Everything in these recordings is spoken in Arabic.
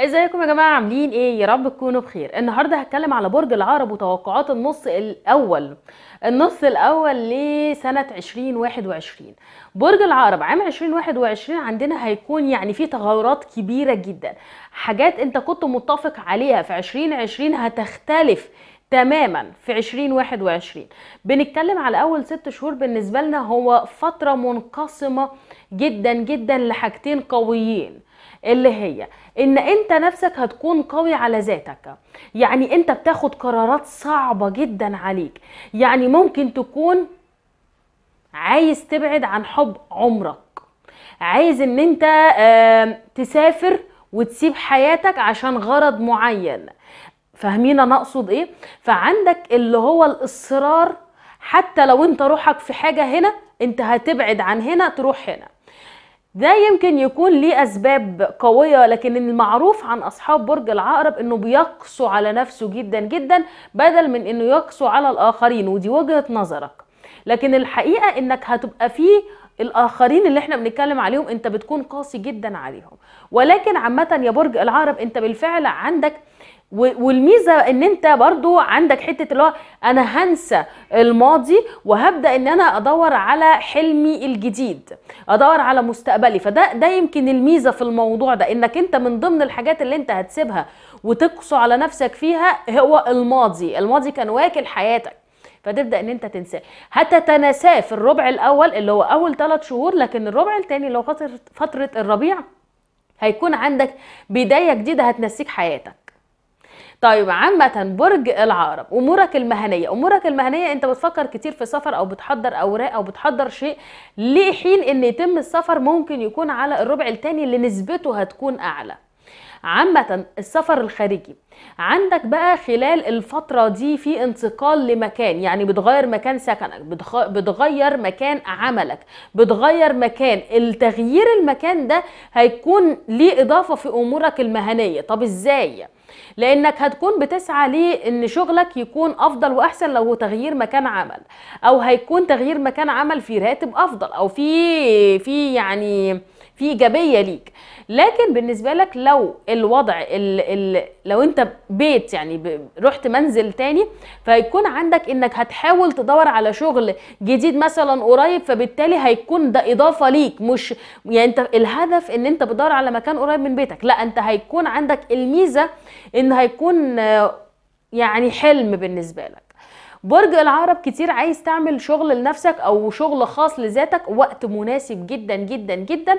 ازيكم يا جماعه عاملين ايه يا رب تكونوا بخير النهارده هتكلم على برج العقرب وتوقعات النص الاول النص الاول لسنه 2021 برج العقرب عام 2021 عندنا هيكون يعني فيه تغيرات كبيره جدا حاجات انت كنت متفق عليها في 2020 هتختلف تماما في 2021 بنتكلم على اول ست شهور بالنسبه لنا هو فتره منقسمه جدا جدا لحاجتين قويين اللي هي ان انت نفسك هتكون قوي على ذاتك يعني انت بتاخد قرارات صعبه جدا عليك يعني ممكن تكون عايز تبعد عن حب عمرك عايز ان انت تسافر وتسيب حياتك عشان غرض معين فاهمين انا اقصد ايه فعندك اللي هو الاصرار حتى لو انت روحك في حاجه هنا انت هتبعد عن هنا تروح هنا ده يمكن يكون ليه اسباب قويه لكن المعروف عن اصحاب برج العقرب انه بيقسو على نفسه جدا جدا بدل من انه يقسو على الاخرين ودي وجهه نظرك لكن الحقيقه انك هتبقى فيه الاخرين اللي احنا بنتكلم عليهم انت بتكون قاسي جدا عليهم ولكن عامه يا برج العقرب انت بالفعل عندك والميزه ان انت برضو عندك حته اللي هو انا هنسى الماضي وهبدا ان انا ادور على حلمي الجديد ادور على مستقبلي فده ده يمكن الميزه في الموضوع ده انك انت من ضمن الحاجات اللي انت هتسيبها وتقسو على نفسك فيها هو الماضي الماضي كان واكل حياتك فتبدا ان انت تنساه هتتناساه في الربع الاول اللي هو اول ثلاث شهور لكن الربع الثاني اللي هو فتره فتره الربيع هيكون عندك بدايه جديده هتنسيك حياتك طيب عامة برج العقرب أمورك المهنية أمورك المهنية أنت بتفكر كتير في سفر أو بتحضر أوراق أو بتحضر شيء لحين إن يتم السفر ممكن يكون على الربع التاني اللي نسبته هتكون أعلى عامة السفر الخارجي عندك بقى خلال الفترة دي في انتقال لمكان يعني بتغير مكان سكنك بتغير مكان عملك بتغير مكان التغيير المكان ده هيكون ليه إضافة في أمورك المهنية طب إزاي؟ لانك هتكون بتسعى ليه ان شغلك يكون افضل واحسن لو تغيير مكان عمل او هيكون تغيير مكان عمل في راتب افضل او في في يعني في ايجابيه ليك لكن بالنسبه لك لو الوضع الـ الـ لو انت بيت يعني رحت منزل تاني فهيكون عندك انك هتحاول تدور على شغل جديد مثلا قريب فبالتالي هيكون ده اضافه ليك مش يعني انت الهدف ان انت بتدور على مكان قريب من بيتك لا انت هيكون عندك الميزه ان هيكون يعني حلم بالنسبه لك برج العقرب كتير عايز تعمل شغل لنفسك او شغل خاص لذاتك وقت مناسب جدا جدا جدا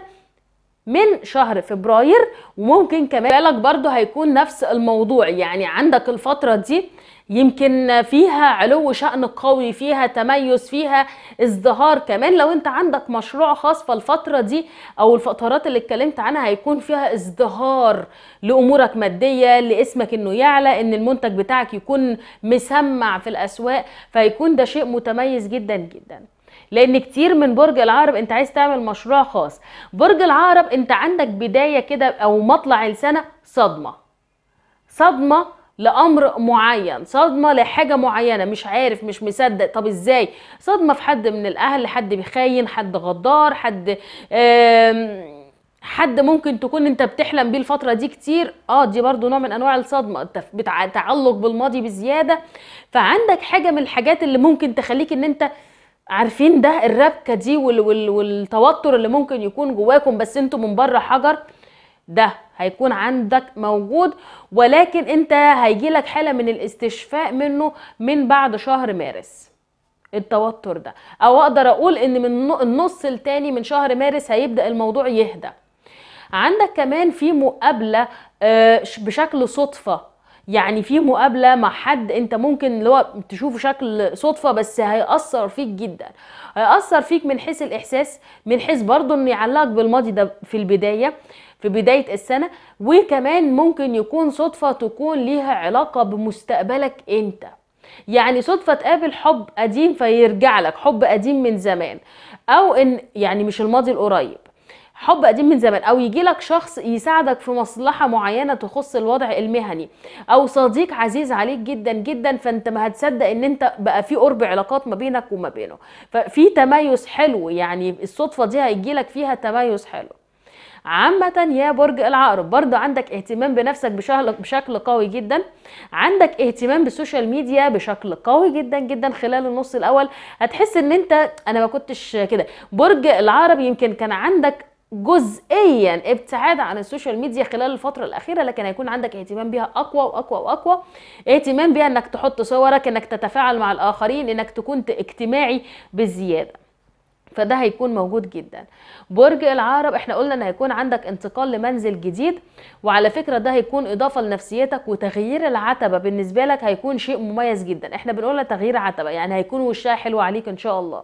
من شهر فبراير وممكن كمان بالك برضو هيكون نفس الموضوع يعني عندك الفترة دي يمكن فيها علو شأن قوي فيها تميز فيها ازدهار كمان لو انت عندك مشروع خاص فالفترة دي او الفترات اللي اتكلمت عنها هيكون فيها ازدهار لامورك مادية لاسمك انه يعلى ان المنتج بتاعك يكون مسمع في الاسواق فيكون ده شيء متميز جدا جدا لان كتير من برج العقرب انت عايز تعمل مشروع خاص برج العقرب انت عندك بدايه كده او مطلع السنه صدمه صدمه لامر معين صدمه لحاجه معينه مش عارف مش مصدق طب ازاي صدمه في حد من الاهل حد بيخاين حد غدار حد حد ممكن تكون انت بتحلم بيه الفتره دي كتير اه دي برضو نوع من انواع الصدمه بتعلق تعلق بالماضي بزياده فعندك حاجه من الحاجات اللي ممكن تخليك ان انت عارفين ده الربكه دي وال وال والتوتر اللي ممكن يكون جواكم بس انتوا من بره حجر ده هيكون عندك موجود ولكن انت هيجي لك حاله من الاستشفاء منه من بعد شهر مارس التوتر ده او اقدر اقول ان من النص الثاني من شهر مارس هيبدا الموضوع يهدى عندك كمان في مقابله آه، بشكل صدفه يعني في مقابله مع حد انت ممكن اللي هو تشوفه شكل صدفه بس هيأثر فيك جدا هيأثر فيك من حيث الاحساس من حيث برضه انه يعلقك بالماضي ده في البدايه في بداية السنة وكمان ممكن يكون صدفة تكون ليها علاقة بمستقبلك انت يعني صدفة تقابل حب قديم فيرجع لك حب قديم من زمان او ان يعني مش الماضي القريب حب قديم من زمان او يجي لك شخص يساعدك في مصلحه معينه تخص الوضع المهني او صديق عزيز عليك جدا جدا فانت ما هتصدق ان انت بقى في قرب علاقات ما بينك وما بينه ففي تميز حلو يعني الصدفه دي هيجي لك فيها تميز حلو عامة يا برج العقرب برضو عندك اهتمام بنفسك بشكل قوي جدا عندك اهتمام بالسوشيال ميديا بشكل قوي جدا جدا خلال النص الاول هتحس ان انت انا ما كنتش كده برج العقرب يمكن كان عندك جزئيا ابتعاد عن السوشيال ميديا خلال الفترة الأخيرة لكن هيكون عندك اهتمام بيها أقوى وأقوى وأقوى اهتمام بيها إنك تحط صورك إنك تتفاعل مع الآخرين إنك تكون اجتماعي بالزيادة فده هيكون موجود جدا برج العقرب احنا قلنا ان هيكون عندك انتقال لمنزل جديد وعلى فكره ده هيكون اضافه لنفسيتك وتغيير العتبه بالنسبه لك هيكون شيء مميز جدا احنا بنقولها تغيير عتبه يعني هيكون وشها حلو عليك ان شاء الله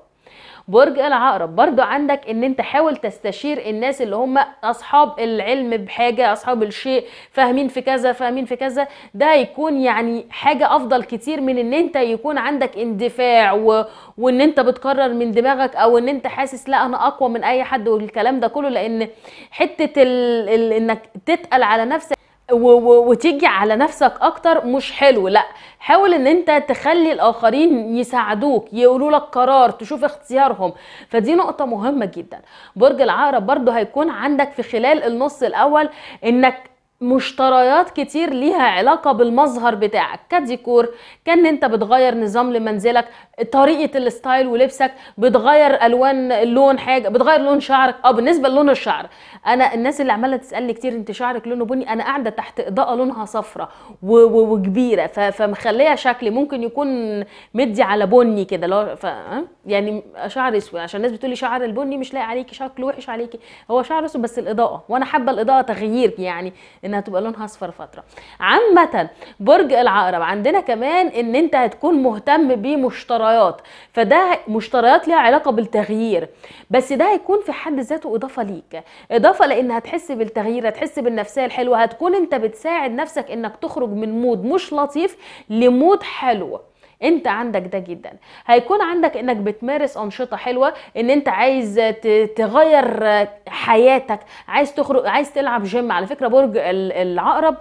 برج العقرب برضو عندك ان انت حاول تستشير الناس اللي هم اصحاب العلم بحاجه اصحاب الشيء فاهمين في كذا فاهمين في كذا ده يكون يعني حاجه افضل كتير من ان انت يكون عندك اندفاع و... وان انت بتكرر من دماغك او ان انت حاسس لا انا اقوى من اي حد والكلام ده كله لان حته ال... ال... انك تتقل على نفسك وتيجي على نفسك اكتر مش حلو لا حاول ان انت تخلي الاخرين يساعدوك يقولوا لك قرار تشوف اختيارهم فدي نقطه مهمه جدا برج العقرب برضو هيكون عندك في خلال النص الاول انك مشتريات كتير ليها علاقة بالمظهر بتاعك كديكور كان انت بتغير نظام لمنزلك طريقة الستايل ولبسك بتغير الوان اللون حاجة بتغير لون شعرك اه بالنسبة للون الشعر انا الناس اللي عمالة تسألني كتير انت شعرك لونه بني انا قاعدة تحت اضاءة لونها صفرة وكبيرة فمخلية شكلي ممكن يكون مدي على بني كده لو ف... آه؟ يعني شعر اسود عشان الناس بتقولي شعر البني مش لاقي عليكي شكله وحش عليكي هو شعر اسود بس الاضاءه وانا حابه الاضاءه تغيير يعني انها تبقى لونها اصفر فتره عامه برج العقرب عندنا كمان ان انت هتكون مهتم بمشتريات فده مشتريات ليها علاقه بالتغيير بس ده هيكون في حد ذاته اضافه ليك اضافه لان هتحس بالتغيير هتحس بالنفسيه الحلوه هتكون انت بتساعد نفسك انك تخرج من مود مش لطيف لمود حلو انت عندك ده جدا هيكون عندك انك بتمارس انشطه حلوه ان انت عايز تغير حياتك عايز تخرج عايز تلعب جيم على فكره برج العقرب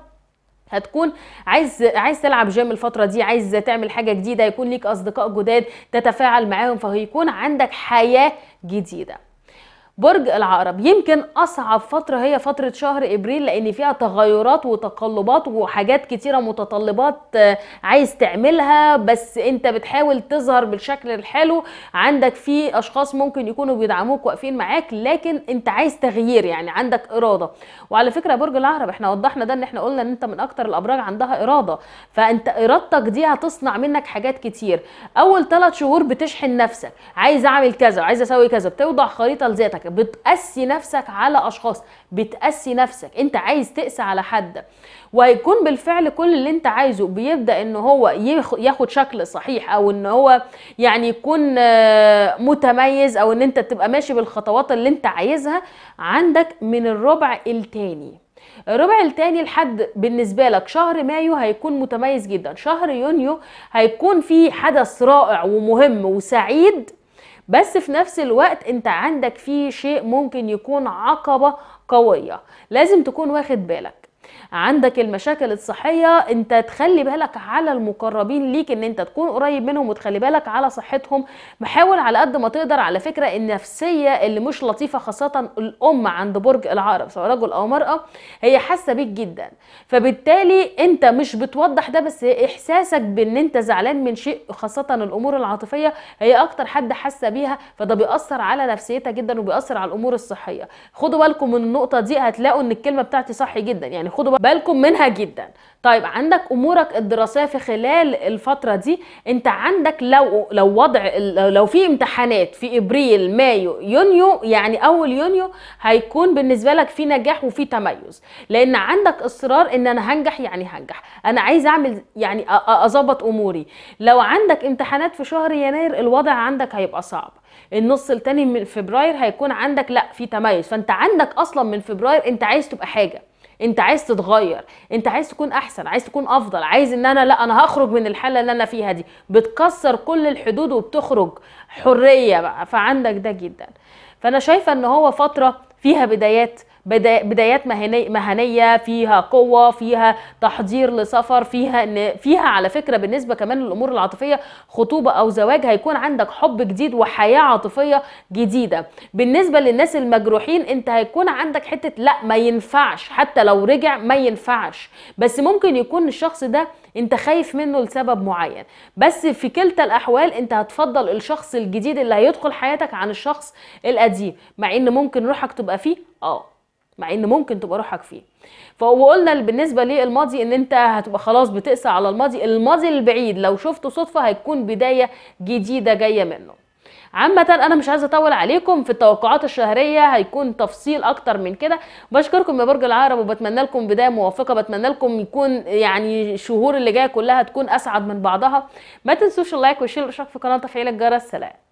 هتكون عايز عايز تلعب جيم الفتره دي عايز تعمل حاجه جديده يكون ليك اصدقاء جداد تتفاعل معاهم فهيكون عندك حياه جديده برج العقرب يمكن اصعب فتره هي فتره شهر ابريل لان فيها تغيرات وتقلبات وحاجات كتيره متطلبات آه، عايز تعملها بس انت بتحاول تظهر بالشكل الحلو عندك في اشخاص ممكن يكونوا بيدعموك واقفين معاك لكن انت عايز تغيير يعني عندك اراده وعلى فكره برج العقرب احنا وضحنا ده ان احنا قلنا ان انت من اكتر الابراج عندها اراده فانت ارادتك دي هتصنع منك حاجات كتير اول ثلاث شهور بتشحن نفسك عايز اعمل كذا عايز اسوي كذا بتوضع خريطه لذاتك نفسك بتقسي نفسك على اشخاص بتقسي نفسك انت عايز تقسى على حد وهيكون بالفعل كل اللي انت عايزه بيبدا ان هو ياخد شكل صحيح او ان هو يعني يكون آه، متميز او ان انت تبقى ماشي بالخطوات اللي انت عايزها عندك من الربع التاني الربع التاني لحد بالنسبه لك شهر مايو هيكون متميز جدا شهر يونيو هيكون فيه حدث رائع ومهم وسعيد بس في نفس الوقت انت عندك فيه شيء ممكن يكون عقبه قويه لازم تكون واخد بالك عندك المشاكل الصحيه انت تخلي بالك على المقربين ليك ان انت تكون قريب منهم وتخلي بالك على صحتهم محاول على قد ما تقدر على فكره النفسيه اللي مش لطيفه خاصه الام عند برج العقرب سواء رجل او مراه هي حاسه بيك جدا فبالتالي انت مش بتوضح ده بس احساسك بان انت زعلان من شيء خاصه الامور العاطفيه هي اكتر حد حاسه بيها فده بيأثر على نفسيتها جدا وبيأثر على الامور الصحيه خدوا بالكم من النقطه دي هتلاقوا ان الكلمه بتاعتي صحي جدا يعني خدوا بالكم منها جدا طيب عندك امورك الدراسيه في خلال الفتره دي انت عندك لو لو وضع لو في امتحانات في ابريل مايو يونيو يعني اول يونيو هيكون بالنسبه لك في نجاح وفي تميز لان عندك اصرار ان انا هنجح يعني هنجح انا عايز اعمل يعني اظبط اموري لو عندك امتحانات في شهر يناير الوضع عندك هيبقى صعب النص التاني من فبراير هيكون عندك لا في تميز فانت عندك اصلا من فبراير انت عايز تبقى حاجه انت عايز تتغير انت عايز تكون احسن عايز تكون افضل عايز ان انا لا انا هخرج من الحاله اللي انا فيها دي بتكسر كل الحدود وبتخرج حريه بقى فعندك ده جدا فانا شايفه ان هو فتره فيها بدايات بدايات مهنيه فيها قوه فيها تحضير لسفر فيها ان فيها على فكره بالنسبه كمان للامور العاطفيه خطوبه او زواج هيكون عندك حب جديد وحياه عاطفيه جديده بالنسبه للناس المجروحين انت هيكون عندك حته لا ما ينفعش حتى لو رجع ما ينفعش بس ممكن يكون الشخص ده انت خايف منه لسبب معين بس في كلتا الاحوال انت هتفضل الشخص الجديد اللي هيدخل حياتك عن الشخص القديم مع ان ممكن روحك تبقى فيه اه مع ان ممكن تبقى روحك فيه فقلنا بالنسبه للماضي ان انت هتبقى خلاص بتقسى على الماضي الماضي البعيد لو شفته صدفه هيكون بدايه جديده جايه منه عامة أنا مش عايزة أطول عليكم في التوقعات الشهرية هيكون تفصيل أكتر من كده بشكركم يا برج العقرب وبتمنى لكم بداية موفقة بتمنى لكم يكون يعني الشهور اللي جاية كلها تكون أسعد من بعضها ما تنسوش اللايك والشير والاشتراك في القناة وتفعيل الجرس سلام